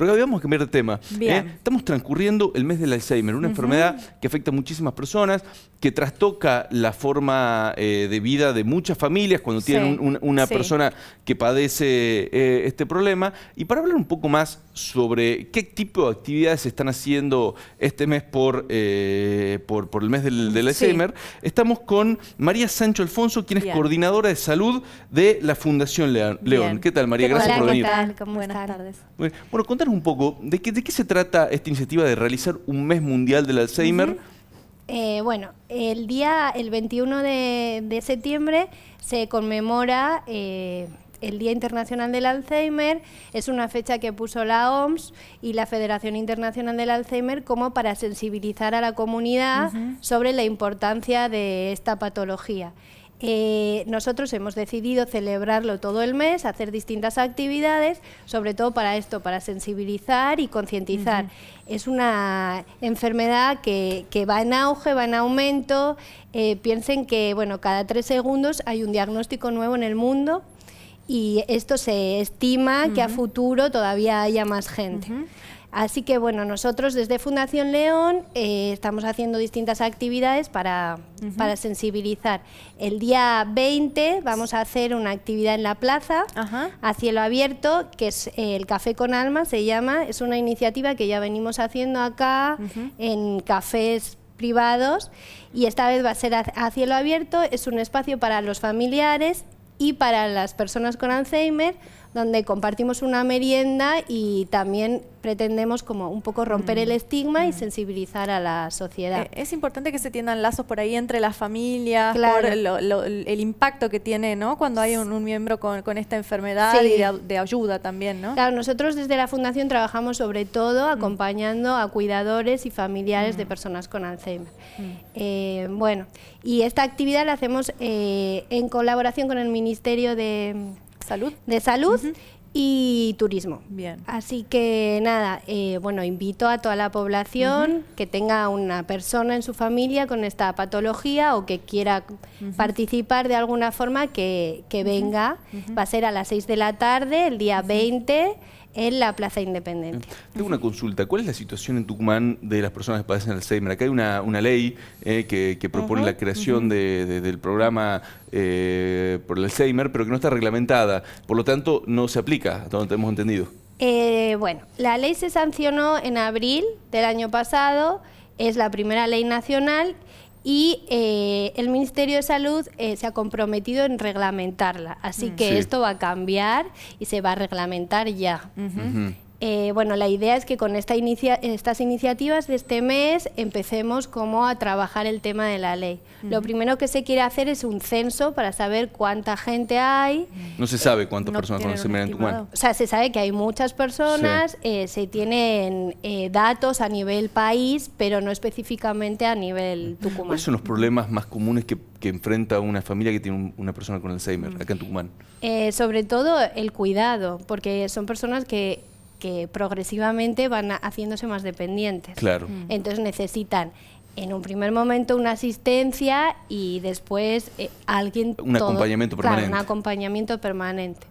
Pero vamos a cambiar de tema. ¿eh? Estamos transcurriendo el mes del Alzheimer, una enfermedad que afecta a muchísimas personas, que trastoca la forma eh, de vida de muchas familias cuando tienen una persona que padece eh, este problema. Y para hablar un poco más sobre qué tipo de actividades se están haciendo este mes por, por, el mes del, Alzheimer, estamos con María Sancho Alfonso, quien es coordinadora de salud de la Fundación León. ¿Qué tal, María? Gracias por venir. ¿qué tal? Buenas tardes. Bueno, contanos un poco de qué, de qué se trata esta iniciativa de realizar un mes mundial del Alzheimer. Eh, bueno, el día, el 21 de, septiembre se conmemora eh, el Día Internacional del Alzheimer. Es una fecha que puso la OMS y la Federación Internacional del Alzheimer como para sensibilizar a la comunidad sobre la importancia de esta patología. Eh, nosotros hemos decidido celebrarlo todo el mes, hacer distintas actividades, sobre todo para esto, para sensibilizar y concientizar. Es una enfermedad que, va en auge, va en aumento. Eh, piensen que bueno, cada tres segundos hay un diagnóstico nuevo en el mundo y esto se estima que a futuro todavía haya más gente. Así que bueno, nosotros desde Fundación León eh, estamos haciendo distintas actividades para, sensibilizar. El día 20 vamos a hacer una actividad en la plaza a cielo abierto, que es eh, el Café con Alma, se llama. Es una iniciativa que ya venimos haciendo acá en cafés privados y esta vez va a ser a cielo abierto. Es un espacio para los familiares y para las personas con Alzheimer donde compartimos una merienda y también pretendemos como un poco romper mm. el estigma y mm. sensibilizar a la sociedad. Eh, es importante que se tiendan lazos por ahí entre las familias, por el impacto que tiene ¿no? cuando hay un, miembro con, esta enfermedad y de, ayuda también. ¿no? Claro, nosotros desde la Fundación trabajamos sobre todo mm. acompañando a cuidadores y familiares de personas con Alzheimer. Eh, bueno, y esta actividad la hacemos eh, en colaboración con el Ministerio de de salud. Y turismo. Así que nada, eh, bueno, invito a toda la población que tenga una persona en su familia con esta patología o que quiera participar de alguna forma que, que venga. Va a ser a las 6 de la tarde, el día 20 en la Plaza Independencia. Mm. Tengo una consulta. ¿Cuál es la situación en Tucumán de las personas que padecen Alzheimer? Acá hay una, una ley eh, que, propone la creación del programa eh, por el Alzheimer, pero que no está reglamentada. Por lo tanto, no se aplica, hasta donde hemos entendido. Eh, bueno, la ley se sancionó en abril del año pasado, es la primera ley nacional y eh, el Ministerio de Salud eh, se ha comprometido en reglamentarla. Así mm. que esto va a cambiar y se va a reglamentar ya. Eh, bueno, la idea es que con esta estas iniciativas de este mes empecemos como a trabajar el tema de la ley. Lo primero que se quiere hacer es un censo para saber cuánta gente hay. No se sabe eh, cuántas personas con en Tucumán. O sea, se sabe que hay muchas personas, eh, se tienen datos a nivel país, pero no específicamente a nivel Tucumán. ¿Cuáles son los problemas más comunes que, enfrenta una familia que tiene una persona con Alzheimer acá en Tucumán? sobre todo el cuidado, porque son personas que que progresivamente van haciéndose más dependientes. Claro. Mm. Entonces necesitan en un primer momento una asistencia y después eh, alguien... Un acompañamiento permanente. un acompañamiento permanente.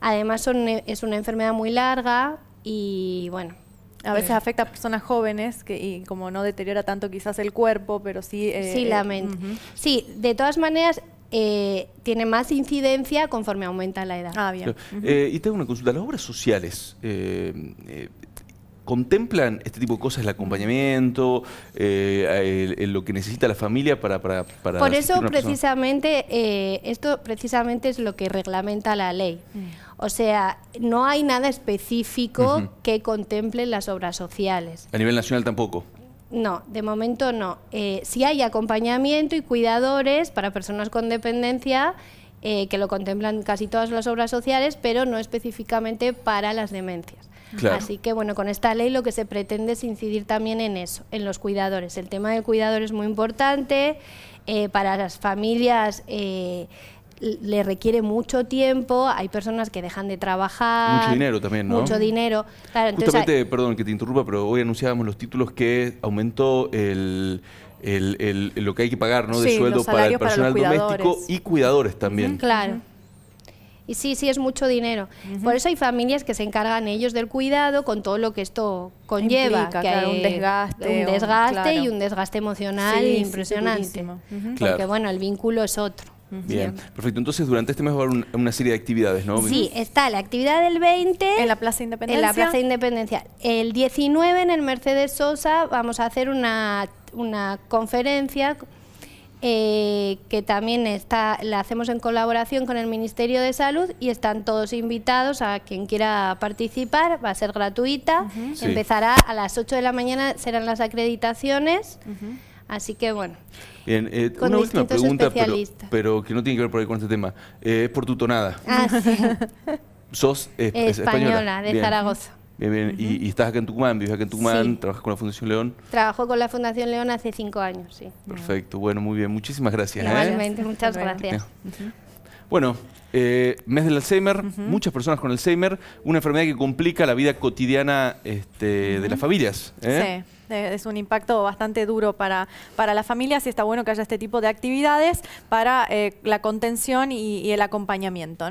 Además son, eh, es una enfermedad muy larga y bueno, a veces afecta a personas jóvenes que, y como no deteriora tanto quizás el cuerpo, pero sí... Eh, sí, la mente. Sí, de todas maneras, eh, tiene más incidencia conforme aumenta la edad. Ah, eh, y tengo una consulta. Las obras sociales eh, contemplan este tipo de cosas, el acompañamiento, lo que necesita la familia para... para, para Por eso precisamente esto precisamente es lo que reglamenta la ley. Mm. O sea, no hay nada específico que contemple las obras sociales. A nivel nacional tampoco. No, de momento no. Eh, sí hay acompañamiento y cuidadores para personas con dependencia eh, que lo contemplan casi todas las obras sociales, pero no específicamente para las demencias. Así que bueno, con esta ley lo que se pretende es incidir también en eso, en los cuidadores. El tema del cuidador es muy importante. Eh, para las familias eh, le requiere mucho tiempo, hay personas que dejan de trabajar. Mucho dinero también, ¿no? Mucho dinero. Justamente, perdón que te interrumpa, pero hoy anunciábamos los títulos que aumentó el, el, lo que hay que pagar ¿no? de sueldo para el personal doméstico y cuidadores también. claro. Y sí, sí, es mucho dinero. Por eso hay familias que se encargan ellos del cuidado con todo lo que esto conlleva. que un desgaste. Un desgaste y un desgaste emocional impresionante. Sí, porque bueno, el vínculo es otro. Bien, perfecto. Entonces, durante este mes va a haber una, serie de actividades, ¿no? Sí, está la actividad del 20. En la Plaza Independencia. En la Plaza Independencia. El 19 en el Mercedes Sosa vamos a hacer una, conferencia eh, que también está, la hacemos en colaboración con el Ministerio de Salud y están todos invitados a quien quiera participar, va a ser gratuita. Empezará a las 8 de la mañana, serán las acreditaciones. Así que bueno. Bien, eh, una última pregunta, pero, que no tiene que ver por ahí con este tema. es eh, por tu tonada. Ah, sí. ¿Sos eh, española, española, de Zaragoza? Bien, bien. y, estás acá en Tucumán, vives acá en Tucumán, trabajas con la Fundación León. Trabajo con la Fundación León hace cinco años, sí. Perfecto, bueno, muy bien. Muchísimas gracias. Igualmente, muchas gracias. Bueno, eh, mes del Alzheimer, muchas personas con Alzheimer, una enfermedad que complica la vida cotidiana este, de las familias. ¿eh? Sí es un impacto bastante duro para, para las familias y está bueno que haya este tipo de actividades para eh, la contención y, y el acompañamiento, ¿no?